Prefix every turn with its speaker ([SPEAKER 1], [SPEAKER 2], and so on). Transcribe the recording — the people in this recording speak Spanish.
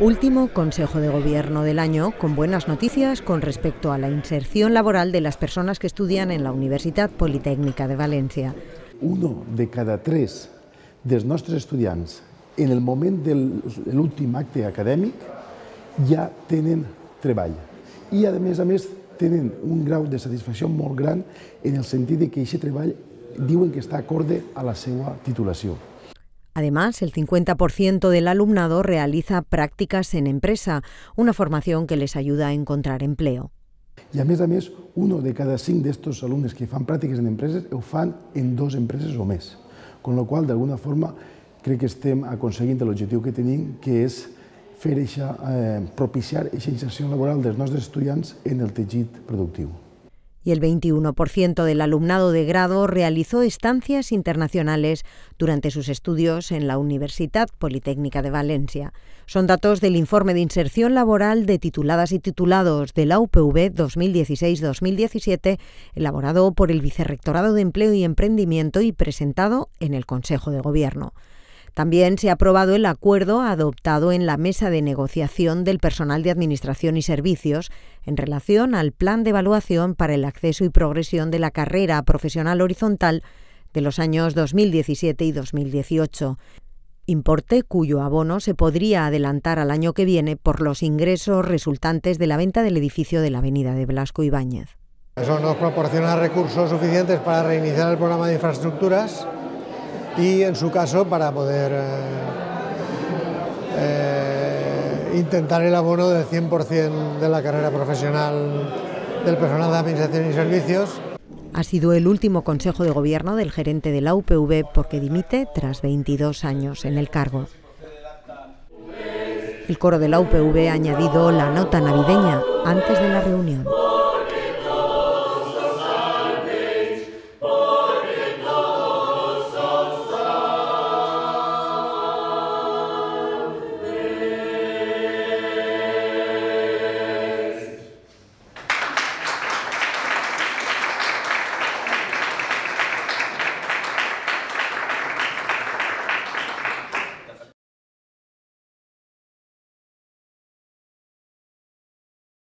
[SPEAKER 1] Último Consejo de Gobierno del año con buenas noticias con respecto a la inserción laboral de las personas que estudian en la Universidad Politécnica de Valencia.
[SPEAKER 2] Uno de cada tres de nuestros estudiantes en el momento del último acto académico ya tienen trabajo y además tienen a un grado de satisfacción muy grande en el sentido de que ese trabajo diuen que está acorde a la titulación. titulación.
[SPEAKER 1] Además, el 50% del alumnado realiza prácticas en empresa, una formación que les ayuda a encontrar empleo.
[SPEAKER 2] I a més a més, uno de cada cinc d'estos alumnes que fan pràctiques en empreses ho fan en dues empreses o més. Con lo qual, d'alguna forma, crec que estem aconseguint l'objectiu que tenim, que és fer eixa, eh, propiciar aquesta inserció laboral dels nostres estudiants en el teixit productiu.
[SPEAKER 1] y el 21% del alumnado de grado realizó estancias internacionales durante sus estudios en la Universidad Politécnica de Valencia. Son datos del informe de inserción laboral de tituladas y titulados de la UPV 2016-2017, elaborado por el Vicerrectorado de Empleo y Emprendimiento y presentado en el Consejo de Gobierno. También se ha aprobado el acuerdo adoptado en la mesa de negociación del personal de Administración y Servicios en relación al plan de evaluación para el acceso y progresión de la carrera profesional horizontal de los años 2017 y 2018 importe cuyo abono se podría adelantar al año que viene por los ingresos resultantes de la venta del edificio de la Avenida de Blasco Ibáñez.
[SPEAKER 2] Eso nos proporciona recursos suficientes para reiniciar el programa de infraestructuras y en su caso para poder eh, eh, intentar el abono del
[SPEAKER 1] 100% de la carrera profesional del personal de administración y servicios. Ha sido el último consejo de gobierno del gerente de la UPV porque dimite tras 22 años en el cargo. El coro de la UPV ha añadido la nota navideña antes de la reunión.